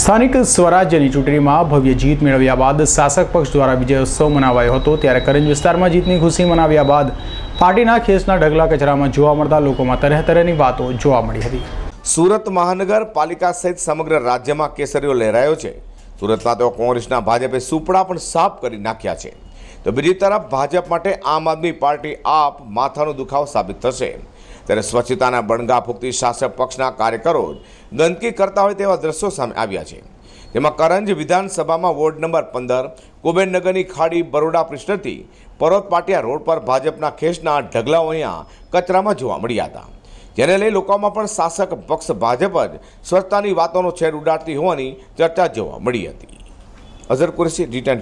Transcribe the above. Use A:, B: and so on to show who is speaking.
A: સ્થાનિક સ્વરાજ્યની ચૂંટણીમાં ભવ્ય જીત મેળવ્યા બાદ શાસક પક્ષ દ્વારા વિજયોત્સવ મનાવાયો હતો ત્યારે કરંજ વિસ્તારમાં જીતની ખુશી મનાવ્યા બાદ પાર્ટીના ખેસના ઢગલા કચરામાં જોવા મળતા લોકોમાં તરહ તરહની વાતો જોવા મળી હતી
B: સુરત મહાનગરપાલિકા સહિત સમગ્ર રાજ્યમાં કેસરીઓ લહેરાયો છે સુરતમાં તો કોંગ્રેસના ભાજપે સુપડા પણ સાફ કરી નાખ્યા છે તો બીજી તરફ ભાજપ માટે આમ આદમી પાર્ટી આપ માથાનો દુખાવો સાબિત થશે ત્યારે સ્વચ્છતાના બણગા ફૂંકતી શાસક પક્ષના કાર્યકરો ગંદકી કરતા હોય તેવા દ્રશ્યો સામે આવ્યા છે તેમાં કરંજ વિધાનસભામાં વોર્ડ નંબર પંદર કુબેરનગરની ખાડી બરોડા પૃષ્ઠથી પરોત પાટિયા રોડ પર ભાજપના ખેસના ઢગલાઓ અહીંયા કચરામાં જોવા મળ્યા હતા જેને લઈ લોકોમાં પણ શાસક પક્ષ ભાજપ જ સ્વચ્છતાની વાતોનો છેડ ઉડાડતી હોવાની ચર્ચા જોવા મળી હતી અઝર કુરેશી ડી ટેન